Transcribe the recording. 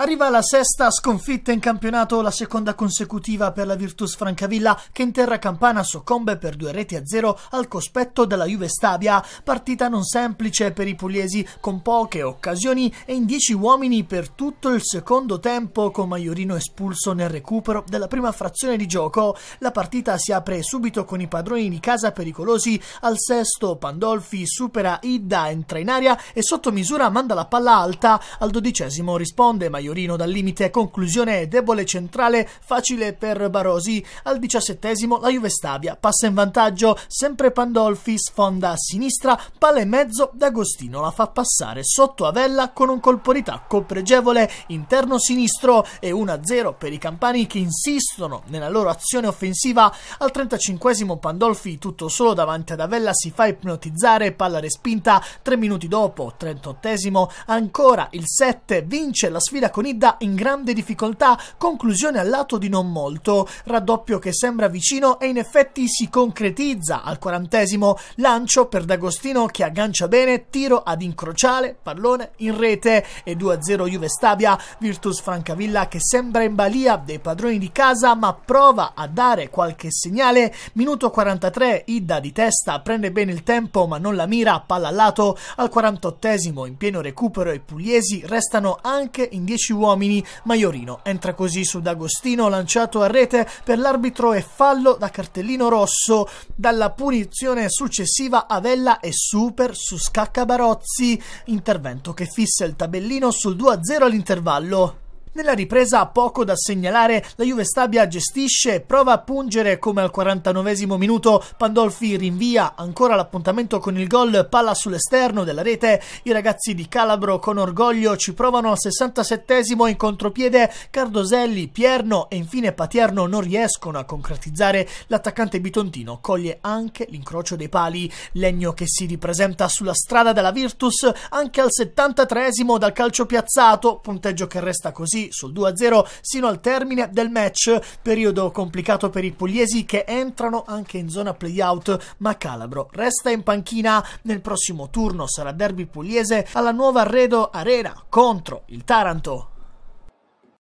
Arriva la sesta sconfitta in campionato, la seconda consecutiva per la Virtus Francavilla che in terra campana soccombe per due reti a zero al cospetto della Juve Stabia. Partita non semplice per i pugliesi con poche occasioni e in dieci uomini per tutto il secondo tempo con Maiorino espulso nel recupero della prima frazione di gioco. La partita si apre subito con i padroni di casa pericolosi. Al sesto Pandolfi supera Idda, entra in aria e sotto misura manda la palla alta. Al dodicesimo risponde Maiorino Maiorino dal limite, conclusione debole centrale, facile per Barosi. Al diciassettesimo la Juve Stabia passa in vantaggio, sempre Pandolfi sfonda a sinistra, palla e mezzo, D'Agostino la fa passare sotto Avella con un colpo di tacco pregevole, interno sinistro e 1-0 per i campani che insistono nella loro azione offensiva. Al 35 Pandolfi tutto solo davanti ad Avella si fa ipnotizzare, palla respinta, 3 minuti dopo, 38 ancora il 7 vince la sfida con protagonista in grande difficoltà, conclusione al lato di non molto, raddoppio che sembra vicino e in effetti si concretizza al quarantesimo, lancio per D'Agostino che aggancia bene, tiro ad incrociale, pallone in rete e 2-0 Juve Stabia, Virtus Francavilla che sembra in balia dei padroni di casa ma prova a dare qualche segnale, minuto 43 Idda di testa prende bene il tempo ma non la mira, palla al lato, al 48 in pieno recupero i pugliesi restano anche in 10 10 uomini. Maiorino entra così su D'Agostino lanciato a rete per l'arbitro e fallo da cartellino rosso. Dalla punizione successiva Avella e super su Scacca Barozzi, intervento che fissa il tabellino sul 2-0 all'intervallo. Nella ripresa poco da segnalare, la Juve Stabia gestisce e prova a pungere come al 49 minuto Pandolfi rinvia ancora l'appuntamento con il gol palla sull'esterno della rete, i ragazzi di Calabro con orgoglio ci provano al 67 in contropiede, Cardoselli, Pierno e infine Patierno non riescono a concretizzare, l'attaccante bitontino coglie anche l'incrocio dei pali, Legno che si ripresenta sulla strada della Virtus anche al 73 dal calcio piazzato, punteggio che resta così sul 2-0 sino al termine del match, periodo complicato per i pugliesi che entrano anche in zona playout, ma Calabro resta in panchina. Nel prossimo turno sarà derby pugliese alla nuova Arredo Arena contro il Taranto.